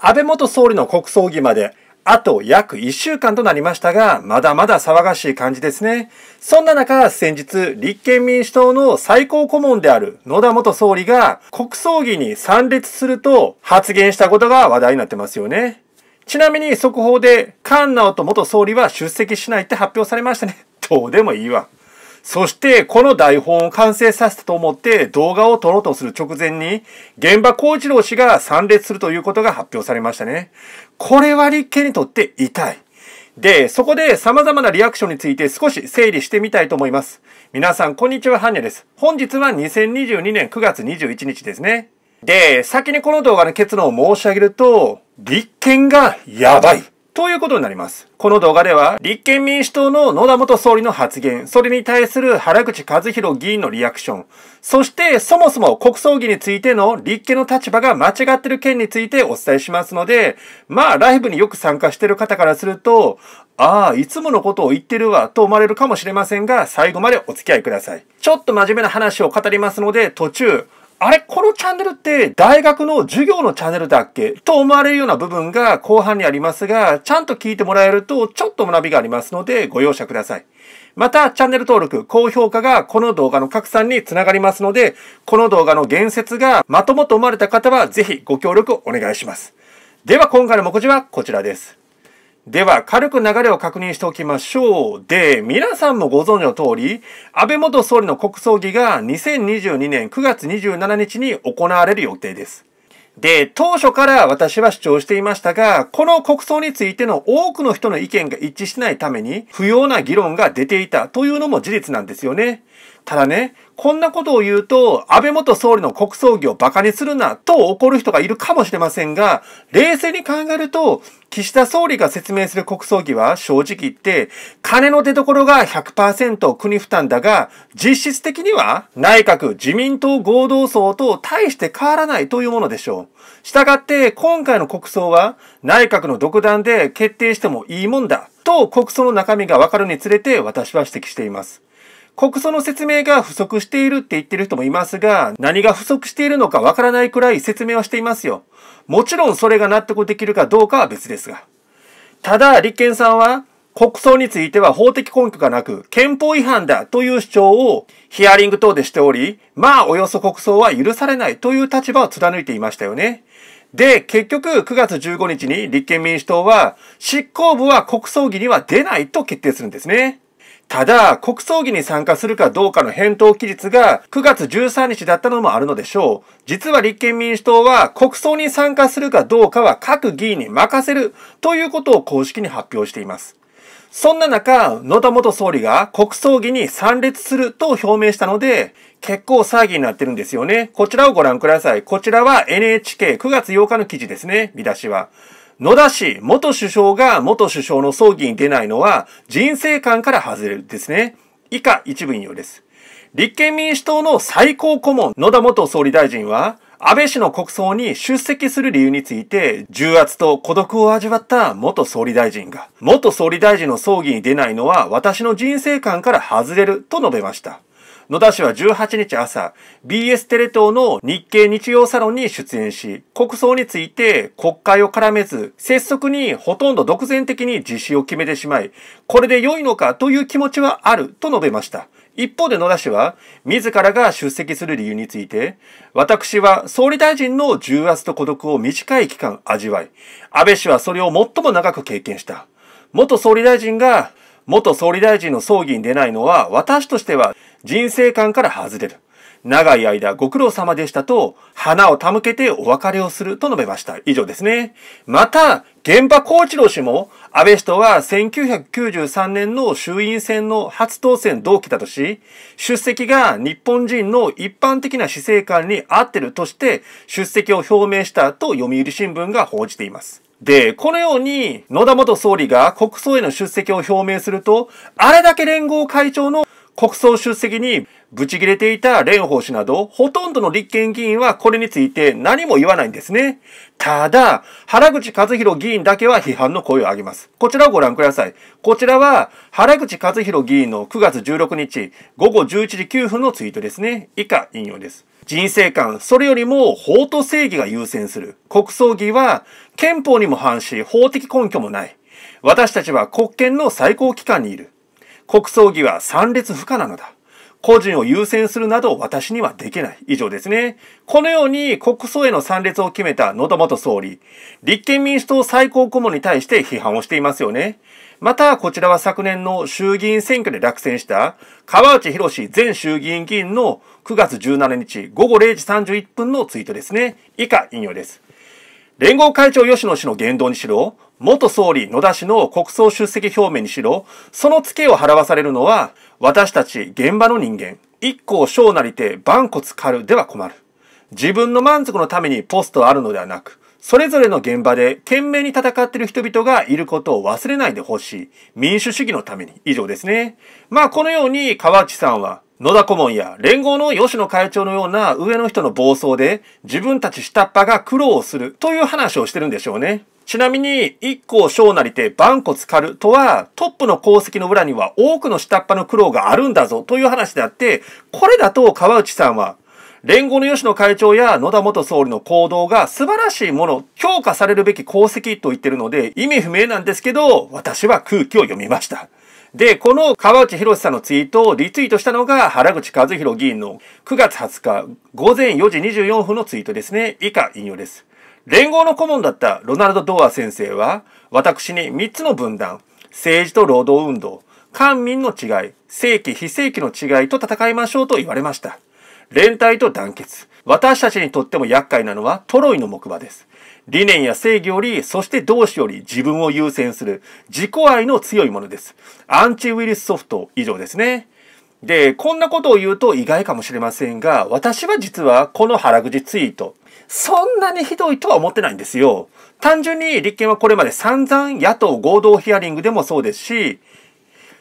安倍元総理の国葬儀まであと約1週間となりましたが、まだまだ騒がしい感じですね。そんな中、先日、立憲民主党の最高顧問である野田元総理が国葬儀に参列すると発言したことが話題になってますよね。ちなみに速報で、菅直人元総理は出席しないって発表されましたね。どうでもいいわ。そして、この台本を完成させたと思って動画を撮ろうとする直前に、現場幸一郎氏が参列するということが発表されましたね。これは立憲にとって痛い。で、そこで様々なリアクションについて少し整理してみたいと思います。皆さん、こんにちは、ハンニャです。本日は2022年9月21日ですね。で、先にこの動画の結論を申し上げると、立憲がやばい。ということになります。この動画では、立憲民主党の野田元総理の発言、それに対する原口和弘議員のリアクション、そしてそもそも国葬儀についての立憲の立場が間違ってる件についてお伝えしますので、まあライブによく参加してる方からすると、ああ、いつものことを言ってるわ、と思われるかもしれませんが、最後までお付き合いください。ちょっと真面目な話を語りますので、途中、あれこのチャンネルって大学の授業のチャンネルだっけと思われるような部分が後半にありますが、ちゃんと聞いてもらえるとちょっと学びがありますのでご容赦ください。また、チャンネル登録、高評価がこの動画の拡散につながりますので、この動画の言説がまともと思われた方はぜひご協力お願いします。では今回の目次はこちらです。では、軽く流れを確認しておきましょう。で、皆さんもご存知の通り、安倍元総理の国葬儀が2022年9月27日に行われる予定です。で、当初から私は主張していましたが、この国葬についての多くの人の意見が一致しないために、不要な議論が出ていたというのも事実なんですよね。ただね、こんなことを言うと、安倍元総理の国葬儀を馬鹿にするな、と怒る人がいるかもしれませんが、冷静に考えると、岸田総理が説明する国葬儀は正直言って、金の出所が100%国負担だが、実質的には内閣自民党合同層と大して変わらないというものでしょう。したがって、今回の国葬は内閣の独断で決定してもいいもんだ、と国葬の中身がわかるにつれて私は指摘しています。国葬の説明が不足しているって言ってる人もいますが、何が不足しているのかわからないくらい説明はしていますよ。もちろんそれが納得できるかどうかは別ですが。ただ、立憲さんは、国葬については法的根拠がなく、憲法違反だという主張をヒアリング等でしており、まあおよそ国葬は許されないという立場を貫いていましたよね。で、結局9月15日に立憲民主党は、執行部は国葬儀には出ないと決定するんですね。ただ、国葬儀に参加するかどうかの返答期日が9月13日だったのもあるのでしょう。実は立憲民主党は国葬に参加するかどうかは各議員に任せるということを公式に発表しています。そんな中、野田元総理が国葬儀に参列すると表明したので、結構騒ぎになってるんですよね。こちらをご覧ください。こちらは NHK9 月8日の記事ですね。見出しは。野田氏、元首相が元首相の葬儀に出ないのは人生観から外れるですね。以下一部引用です。立憲民主党の最高顧問、野田元総理大臣は、安倍氏の国葬に出席する理由について、重圧と孤独を味わった元総理大臣が、元総理大臣の葬儀に出ないのは私の人生観から外れると述べました。野田氏は18日朝、BS テレ東の日経日曜サロンに出演し、国葬について国会を絡めず、拙速にほとんど独善的に実施を決めてしまい、これで良いのかという気持ちはあると述べました。一方で野田氏は、自らが出席する理由について、私は総理大臣の重圧と孤独を短い期間味わい、安倍氏はそれを最も長く経験した。元総理大臣が、元総理大臣の葬儀に出ないのは、私としては人生観から外れる。長い間ご苦労様でしたと、花を手向けてお別れをすると述べました。以上ですね。また、現場幸一郎氏も、安倍氏とは1993年の衆院選の初当選同期だとし、出席が日本人の一般的な姿勢観に合ってるとして、出席を表明したと読売新聞が報じています。で、このように野田元総理が国葬への出席を表明すると、あれだけ連合会長の国葬出席にブチ切れていた蓮舫氏など、ほとんどの立憲議員はこれについて何も言わないんですね。ただ、原口和弘議員だけは批判の声を上げます。こちらをご覧ください。こちらは、原口和弘議員の9月16日午後11時9分のツイートですね。以下引用です。人生観、それよりも法と正義が優先する。国葬儀は憲法にも反し、法的根拠もない。私たちは国権の最高機関にいる。国葬儀は参列不可なのだ。個人を優先するなど私にはできない。以上ですね。このように国葬への参列を決めた野田元総理、立憲民主党最高顧問に対して批判をしていますよね。また、こちらは昨年の衆議院選挙で落選した川内博士前衆議院議員の9月17日午後0時31分のツイートですね。以下引用です。連合会長吉野氏の言動にしろ、元総理野田氏の国葬出席表明にしろ、そのツケを払わされるのは、私たち現場の人間、一行小なりて万骨狩るでは困る。自分の満足のためにポストあるのではなく、それぞれの現場で懸命に戦っている人々がいることを忘れないでほしい。民主主義のために。以上ですね。まあこのように河内さんは野田顧問や連合の吉野会長のような上の人の暴走で自分たち下っ端が苦労をするという話をしてるんでしょうね。ちなみに、一行小なりて万骨狩るとは、トップの功績の裏には多くの下っ端の苦労があるんだぞという話であって、これだと川内さんは、連合の吉野会長や野田元総理の行動が素晴らしいもの、強化されるべき功績と言ってるので、意味不明なんですけど、私は空気を読みました。で、この川内博さんのツイートをリツイートしたのが原口和弘議員の9月20日午前4時24分のツイートですね。以下引用です。連合の顧問だったロナルド・ドア先生は、私に3つの分断、政治と労働運動、官民の違い、正規非正規の違いと戦いましょうと言われました。連帯と団結。私たちにとっても厄介なのはトロイの木馬です。理念や正義より、そして同志より自分を優先する自己愛の強いものです。アンチウイルスソフト以上ですね。で、こんなことを言うと意外かもしれませんが、私は実はこの原口ツイート、そんなにひどいとは思ってないんですよ。単純に立憲はこれまで散々野党合同ヒアリングでもそうですし、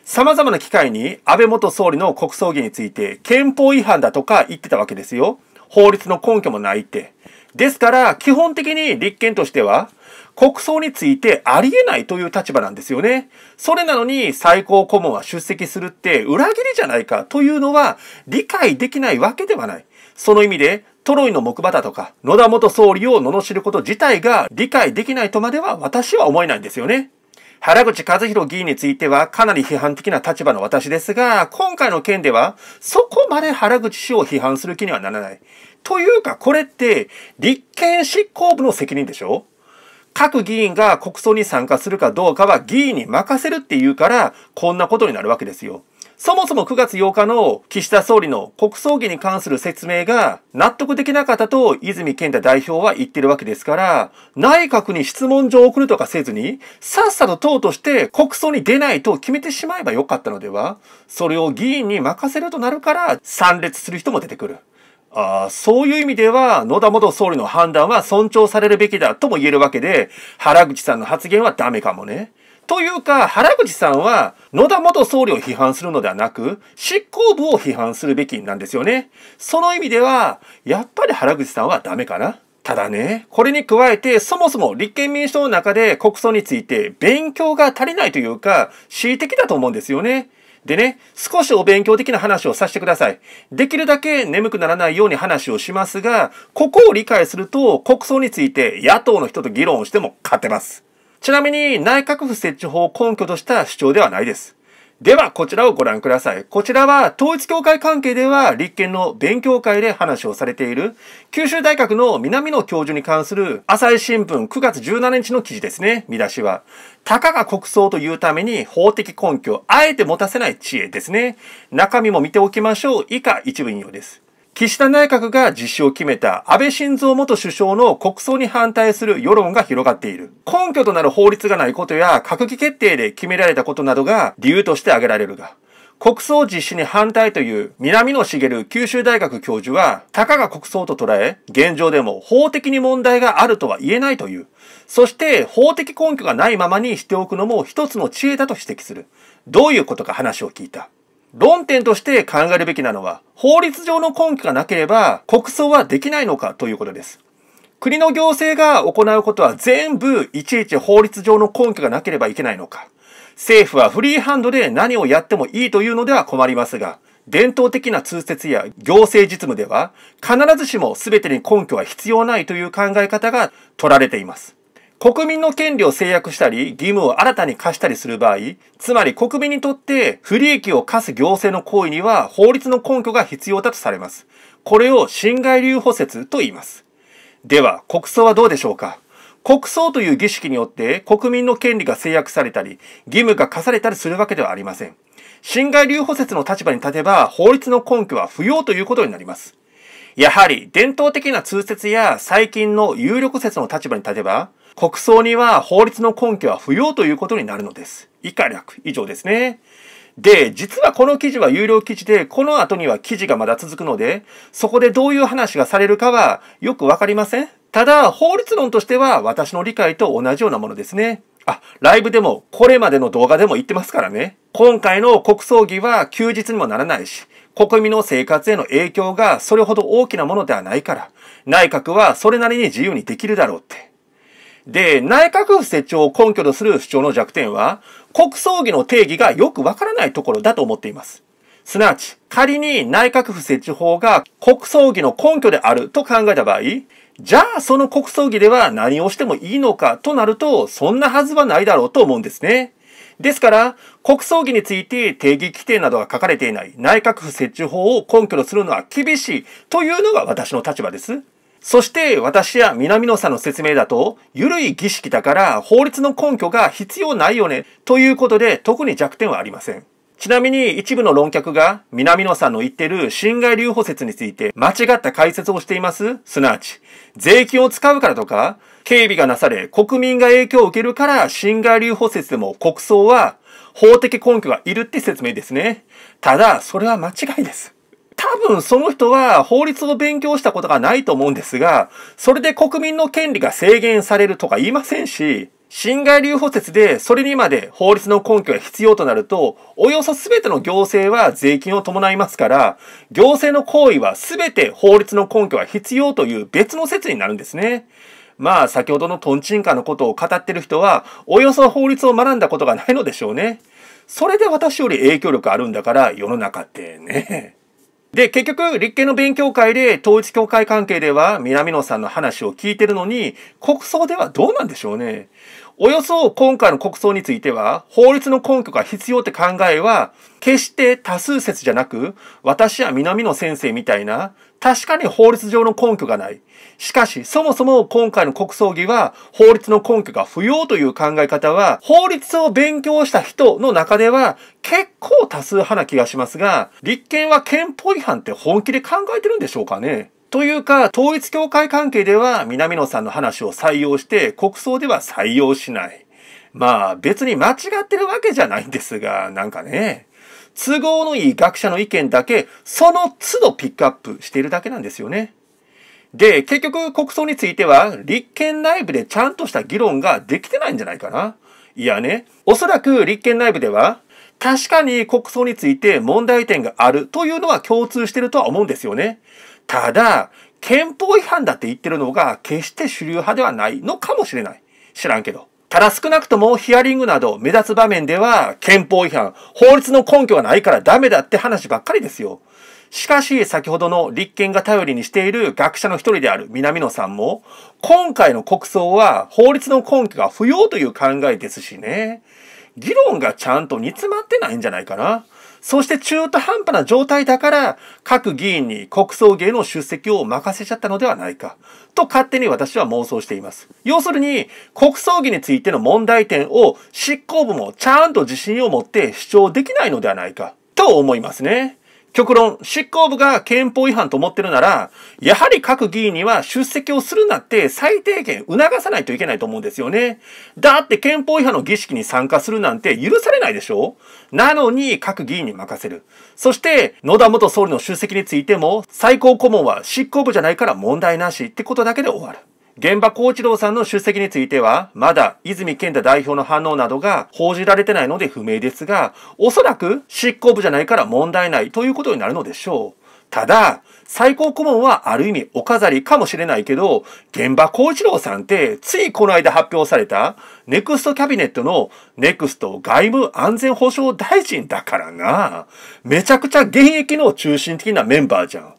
様々な機会に安倍元総理の国葬儀について憲法違反だとか言ってたわけですよ。法律の根拠もないって。ですから、基本的に立憲としては、国葬についてありえないという立場なんですよね。それなのに最高顧問は出席するって裏切りじゃないかというのは理解できないわけではない。その意味で、トロイの木馬だとか、野田元総理を罵ること自体が理解できないとまでは私は思えないんですよね。原口和弘議員についてはかなり批判的な立場の私ですが、今回の件ではそこまで原口氏を批判する気にはならない。というか、これって立憲執行部の責任でしょ各議員が国葬に参加するかどうかは議員に任せるっていうから、こんなことになるわけですよ。そもそも9月8日の岸田総理の国葬儀に関する説明が納得できなかったと泉健太代表は言ってるわけですから、内閣に質問状を送るとかせずに、さっさと党として国葬に出ないと決めてしまえばよかったのではそれを議員に任せるとなるから、参列する人も出てくる。あそういう意味では、野田元総理の判断は尊重されるべきだとも言えるわけで、原口さんの発言はダメかもね。というか、原口さんは、野田元総理を批判するのではなく、執行部を批判するべきなんですよね。その意味では、やっぱり原口さんはダメかな。ただね、これに加えて、そもそも立憲民主党の中で国葬について勉強が足りないというか、恣意的だと思うんですよね。でね、少しお勉強的な話をさせてください。できるだけ眠くならないように話をしますが、ここを理解すると国葬について野党の人と議論をしても勝てます。ちなみに内閣府設置法を根拠とした主張ではないです。では、こちらをご覧ください。こちらは、統一協会関係では、立憲の勉強会で話をされている、九州大学の南野教授に関する、朝日新聞9月17日の記事ですね、見出しは。たかが国葬というために、法的根拠、あえて持たせない知恵ですね。中身も見ておきましょう。以下一部引用です。岸田内閣が実施を決めた安倍晋三元首相の国葬に反対する世論が広がっている。根拠となる法律がないことや閣議決定で決められたことなどが理由として挙げられるが、国葬実施に反対という南野茂九州大学教授は、たかが国葬と捉え、現状でも法的に問題があるとは言えないという、そして法的根拠がないままにしておくのも一つの知恵だと指摘する。どういうことか話を聞いた。論点として考えるべきなのは、法律上の根拠がなければ国葬はできないのかということです。国の行政が行うことは全部いちいち法律上の根拠がなければいけないのか。政府はフリーハンドで何をやってもいいというのでは困りますが、伝統的な通説や行政実務では必ずしも全てに根拠は必要ないという考え方が取られています。国民の権利を制約したり、義務を新たに課したりする場合、つまり国民にとって不利益を課す行政の行為には法律の根拠が必要だとされます。これを侵害留保説と言います。では、国葬はどうでしょうか国葬という儀式によって国民の権利が制約されたり、義務が課されたりするわけではありません。侵害留保説の立場に立てば法律の根拠は不要ということになります。やはり伝統的な通説や最近の有力説の立場に立てば、国葬には法律の根拠は不要ということになるのです。以下略、以上ですね。で、実はこの記事は有料記事で、この後には記事がまだ続くので、そこでどういう話がされるかはよくわかりません。ただ、法律論としては私の理解と同じようなものですね。あ、ライブでも、これまでの動画でも言ってますからね。今回の国葬儀は休日にもならないし、国民の生活への影響がそれほど大きなものではないから、内閣はそれなりに自由にできるだろうって。で、内閣府設置を根拠とする主張の弱点は、国葬儀の定義がよくわからないところだと思っています。すなわち、仮に内閣府設置法が国葬儀の根拠であると考えた場合、じゃあその国葬儀では何をしてもいいのかとなると、そんなはずはないだろうと思うんですね。ですから、国葬儀について定義規定などが書かれていない内閣府設置法を根拠とするのは厳しいというのが私の立場です。そして私や南野さんの説明だと、緩い儀式だから法律の根拠が必要ないよねということで特に弱点はありません。ちなみに一部の論客が南野さんの言ってる侵害留保説について間違った解説をしています。すなわち、税金を使うからとか、警備がなされ、国民が影響を受けるから、侵害留保説でも国葬は法的根拠がいるって説明ですね。ただ、それは間違いです。多分その人は法律を勉強したことがないと思うんですが、それで国民の権利が制限されるとか言いませんし、侵害留保説でそれにまで法律の根拠が必要となると、およそ全ての行政は税金を伴いますから、行政の行為は全て法律の根拠が必要という別の説になるんですね。まあ先ほどのトンチンカのことを語ってる人は、およそ法律を学んだことがないのでしょうね。それで私より影響力あるんだから世の中ってね。で、結局、立憲の勉強会で、統一協会関係では、南野さんの話を聞いてるのに、国葬ではどうなんでしょうね。およそ今回の国葬については、法律の根拠が必要って考えは、決して多数説じゃなく、私や南野先生みたいな、確かに法律上の根拠がない。しかし、そもそも今回の国葬儀は法律の根拠が不要という考え方は、法律を勉強した人の中では結構多数派な気がしますが、立憲は憲法違反って本気で考えてるんでしょうかねというか、統一教会関係では南野さんの話を採用して国葬では採用しない。まあ別に間違ってるわけじゃないんですが、なんかね。都合のいい学者の意見だけ、その都度ピックアップしているだけなんですよね。で、結局国葬については、立憲内部でちゃんとした議論ができてないんじゃないかな。いやね、おそらく立憲内部では、確かに国葬について問題点があるというのは共通してるとは思うんですよね。ただ、憲法違反だって言ってるのが決して主流派ではないのかもしれない。知らんけど。から少なくともヒアリングなど目立つ場面では憲法違反、法律の根拠がないからダメだって話ばっかりですよ。しかし、先ほどの立憲が頼りにしている学者の一人である南野さんも、今回の国葬は法律の根拠が不要という考えですしね。議論がちゃんと煮詰まってないんじゃないかな。そして中途半端な状態だから、各議員に国葬芸の出席を任せちゃったのではないか、と勝手に私は妄想しています。要するに、国葬儀についての問題点を執行部もちゃんと自信を持って主張できないのではないか、と思いますね。極論、執行部が憲法違反と思ってるなら、やはり各議員には出席をするなって最低限促さないといけないと思うんですよね。だって憲法違反の儀式に参加するなんて許されないでしょなのに各議員に任せる。そして、野田元総理の出席についても、最高顧問は執行部じゃないから問題なしってことだけで終わる。現場幸一郎さんの出席については、まだ泉健太代表の反応などが報じられてないので不明ですが、おそらく執行部じゃないから問題ないということになるのでしょう。ただ、最高顧問はある意味お飾りかもしれないけど、現場幸一郎さんってついこの間発表されたネクストキャビネットのネクスト外務安全保障大臣だからな。めちゃくちゃ現役の中心的なメンバーじゃん。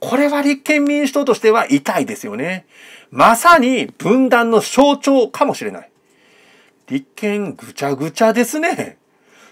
これは立憲民主党としては痛いですよね。まさに分断の象徴かもしれない。立憲ぐちゃぐちゃですね。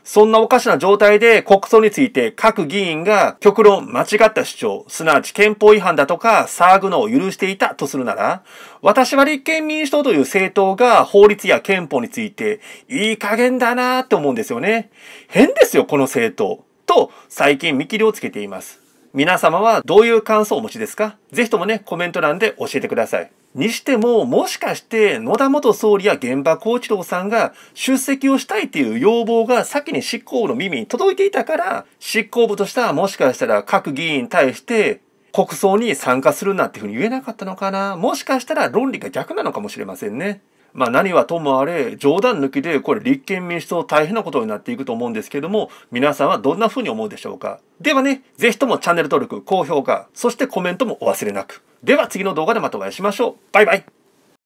そんなおかしな状態で国葬について各議員が極論間違った主張、すなわち憲法違反だとか騒ぐのを許していたとするなら、私は立憲民主党という政党が法律や憲法についていい加減だなって思うんですよね。変ですよ、この政党。と最近見切りをつけています。皆様はどういう感想をお持ちですかぜひともね、コメント欄で教えてください。にしても、もしかして野田元総理や現場幸一郎さんが出席をしたいという要望が先に執行部の耳に届いていたから、執行部としてはもしかしたら各議員に対して国葬に参加するなっていうふうに言えなかったのかな。もしかしたら論理が逆なのかもしれませんね。まあ、何はともあれ冗談抜きでこれ立憲民主党大変なことになっていくと思うんですけども皆さんはどんな風に思うでしょうかではね是非ともチャンネル登録高評価そしてコメントもお忘れなくでは次の動画でまたお会いしましょうバイバイ